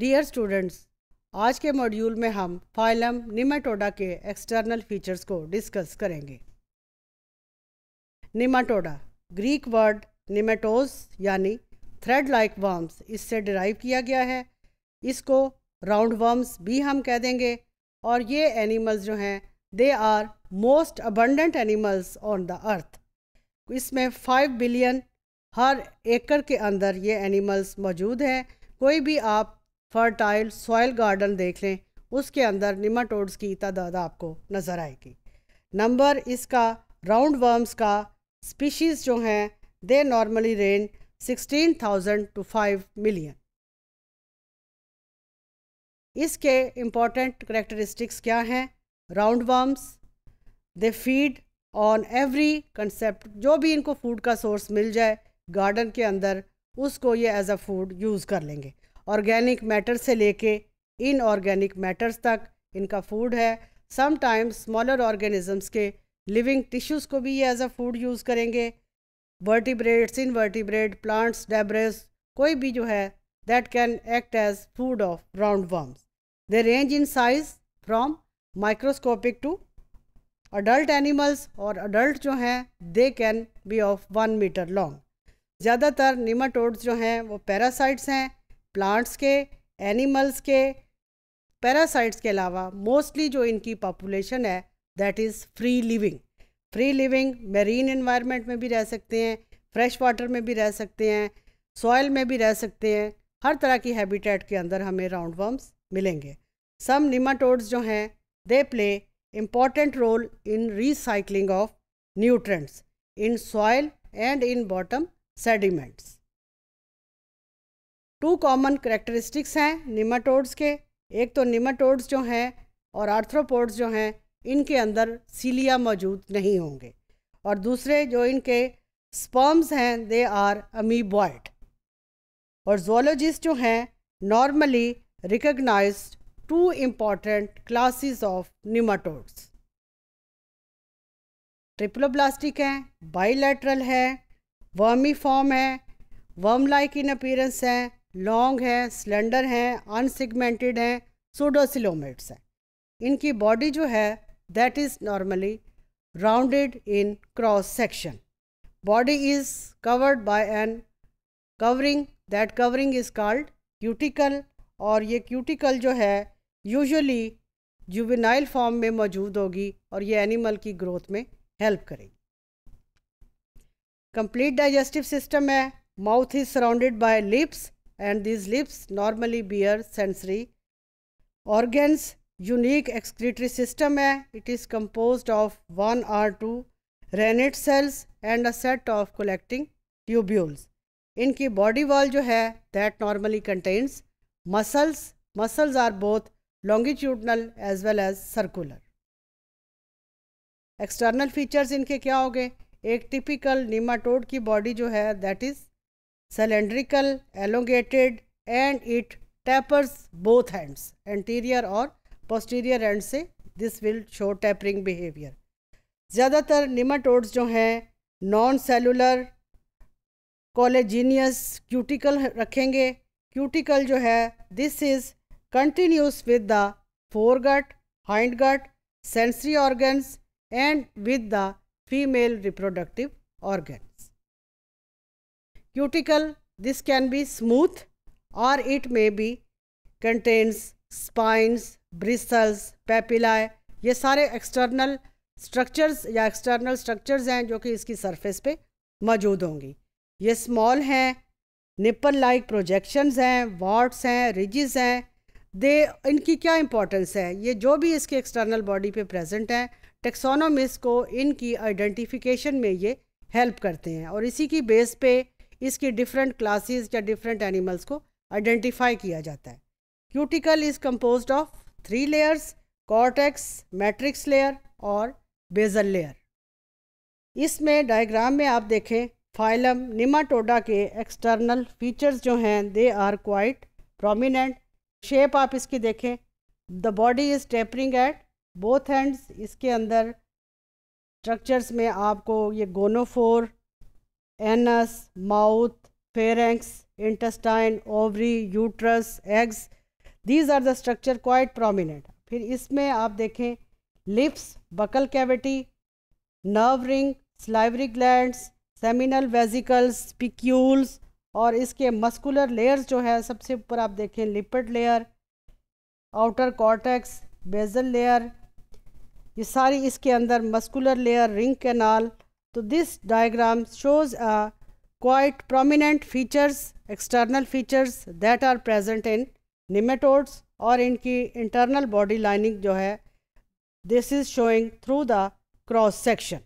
Dear students आज के module में हम फाइलम निमाटोडा के एक्सटर्नल फीचर्स को डिस्कस करेंगे निमाटोडा ग्रीक वर्ड निमेटोस यानी थ्रेड लाइक वर्म्स इससे डिराइव किया गया है इसको राउंड वर्म्स भी हम कह देंगे और ये एनिमल्स जो हैं they are most abundant animals on the earth इसमें फाइव बिलियन हर एकड़ के अंदर ये एनिमल्स मौजूद हैं कोई भी आप फर्टाइल सॉयल गार्डन देख लें उसके अंदर निमाटोड्स की तादाद आपको नज़र आएगी नंबर इसका राउंड वर्म्स का स्पीशीज़ जो हैं they normally range sixteen thousand to five million इसके इम्पॉर्टेंट करेक्टरिस्टिक्स क्या हैं round worms they feed on every concept जो भी इनको फूड का सोर्स मिल जाए गार्डन के अंदर उसको ये एज अ फूड यूज़ कर लेंगे ऑर्गेनिक मैटर से लेके इनऑर्गेनिक मैटर्स तक इनका फूड है समटाइम्स स्मॉलर ऑर्गेनिजम्स के लिविंग टिश्यूज़ को भी ये एज अ फूड यूज़ करेंगे वर्टिब्रेड्स वर्टिब्रेड प्लांट्स डेब्रेस कोई भी जो है that can act as food of round worms they range in size from microscopic to adult animals और अडल्ट जो हैं they can be of one metre long ज़्यादातर nematodes जो हैं वो पैरासाइट्स हैं प्लांट्स के एनिमल्स के पैरासाइट्स के अलावा मोस्टली जो इनकी पॉपुलेशन है that is free living free living marine environment में भी रह सकते हैं फ्रेश वाटर में भी रह सकते हैं सॉयल में भी रह सकते हैं हर तरह की हैबिटेट के अंदर हमें राउंड वर्म्स मिलेंगे सम निमाटोड्स जो हैं they play important role in recycling of nutrients in soil and in bottom sediments two common characteristics हैं निमाटोड्स के एक तो निमाटोड्स जो हैं और आर्थ्रोपोड्स जो हैं इनके अंदर सीलिया मौजूद नहीं होंगे और दूसरे जो इनके स्पर्म्स हैं दे आर अमीबॉइड और जोलॉजिस्ट जो हैं normally recognise two important classes of nematodes triploblastic हैं बाइलेटरल है वर्मी फॉर्म है वर्म लाइक इन अपीरेंस हैं लॉन्ग हैं स्लेंडर हैं अनसिगमेंटेड हैं सोडोसिलोमेट्स हैं इनकी बॉडी जो है that is normally rounded in cross section body is covered by an covering that covering is called cuticle और ये क्यूटिकल जो है यूजुअली जुबिनाइल फॉर्म में मौजूद होगी और ये एनिमल की ग्रोथ में हेल्प करेगी कंप्लीट डाइजेस्टिव सिस्टम है mouth is surrounded by lips and these lips normally bear sensory organs. Unique excretory system है it is composed of one or two renette cells and a set of collecting tubules इनकी body wall जो है that normally contains muscles muscles are both longitudinal as well as circular external features इनके क्या हो गए एक typical nematode की body जो है that is cylindrical elongated and it tapers both ends anterior और पोस्टीरियर एंड से this will show tapering behaviour ज़्यादातर निमाटोड्स जो हैं नॉन सेलुलर कॉलेजीनियस क्यूटिकल रखेंगे क्यूटिकल जो है this is continuous with the hind hindgut sensory organs and with the female reproductive organ cuticle this can be smooth और it may be contains spines bristles papillae ये सारे external structures या external structures हैं जो कि इसकी surface पे मौजूद होंगी ये स्मॉल हैं निपल लाइक प्रोजेक्शंस हैं वॉट्स हैं रिजिज हैं दे इनकी क्या इंपॉर्टेंस है ये जो भी इसके एक्सटर्नल बॉडी पे प्रेजेंट हैं टेक्सोनोमिस को इनकी आइडेंटिफिकेशन में ये हेल्प करते हैं और इसी की बेस पे इसकी डिफरेंट क्लासेस या डिफरेंट एनिमल्स को आइडेंटिफाई किया जाता है cuticle is compose of three layers cortex matrix layer और बेजल लेयर इसमें डायग्राम में आप देखें फाइलम निमाटोडा के एक्सटर्नल फीचर्स जो हैं they are quite prominent shape आप इसकी देखें the body is tapering at both hands इसके अंदर स्ट्रक्चर्स में आपको ये gonophore anus mouth pharynx intestine ovary uterus eggs these are the structure quite prominent फिर इसमें आप देखें lips buccal cavity nerve ring salivary gland seminal vesicles spicules और इसके मस्कुलर लेयर्स जो है सबसे ऊपर आप देखें lipid layer outer cortex basal layer ये सारी इसके अंदर मस्कुलर लेयर रिंग कैनाल तो this diagram shows a quite prominent features external features that are present in nematodes और इनकी इंटरनल बॉडी लाइनिंग जो है this is showing through the cross section